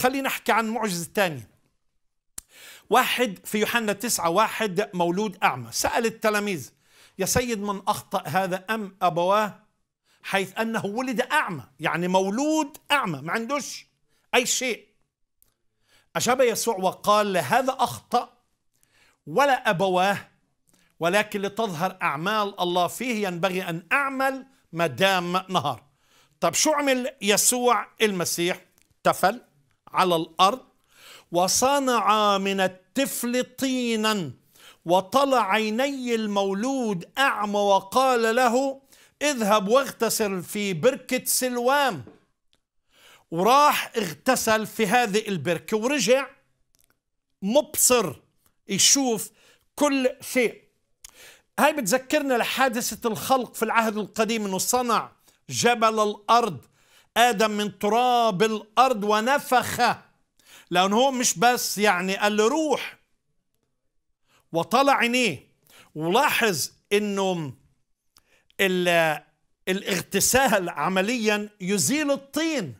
خلينا نحكي عن معجزة ثانية واحد في يوحنا تسعة واحد مولود أعمى سأل التلاميذ يا سيد من أخطأ هذا أم أبواه حيث أنه ولد أعمى يعني مولود أعمى ما عندوش أي شيء أجاب يسوع وقال هذا أخطأ ولا أبواه ولكن لتظهر أعمال الله فيه ينبغي أن أعمل ما دام نهار طب شو عمل يسوع المسيح تفل على الارض وصنع من التفل طينا وطلع عيني المولود اعمى وقال له اذهب واغتسل في بركه سلوام وراح اغتسل في هذه البركه ورجع مبصر يشوف كل شيء هاي بتذكرنا لحادثة الخلق في العهد القديم انه صنع جبل الارض آدم من تراب الأرض ونفخ لأن هو مش بس يعني قال له روح وطلع عينيه ولاحظ أنه الاغتسال عمليا يزيل الطين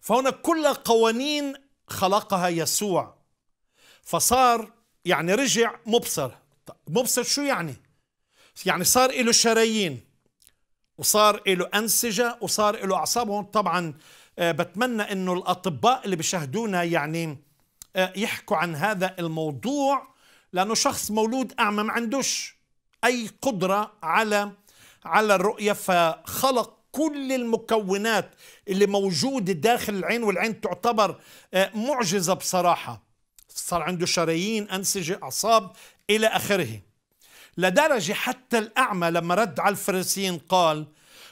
فهنا كل قوانين خلقها يسوع فصار يعني رجع مبصر مبصر شو يعني يعني صار له شرايين وصار له أنسجة وصار له أعصاب هون طبعا آه، بتمنى أنه الأطباء اللي بيشاهدونا يعني آه، يحكوا عن هذا الموضوع لأنه شخص مولود أعمى ما عندوش أي قدرة على على الرؤية فخلق كل المكونات اللي موجودة داخل العين والعين تعتبر آه، معجزة بصراحة صار عنده شرايين أنسجة أعصاب إلى آخره لدرجة حتى الأعمى لما رد على الفرنسيين قال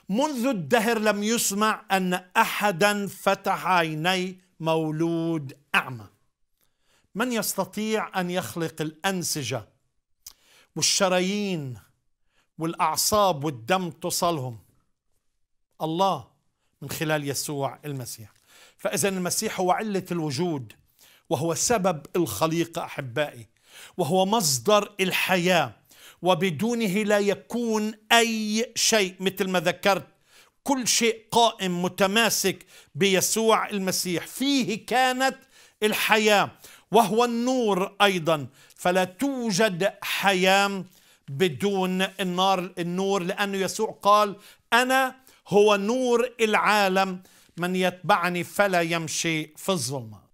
منذ الدهر لم يسمع أن أحدا فتح عيني مولود أعمى من يستطيع أن يخلق الأنسجة والشرايين والأعصاب والدم تصلهم الله من خلال يسوع المسيح فإذا المسيح هو علة الوجود وهو سبب الخليقة أحبائي وهو مصدر الحياه وبدونه لا يكون أي شيء مثل ما ذكرت كل شيء قائم متماسك بيسوع المسيح فيه كانت الحياة وهو النور أيضا فلا توجد حياة بدون النار النور لأنه يسوع قال أنا هو نور العالم من يتبعني فلا يمشي في الظلمة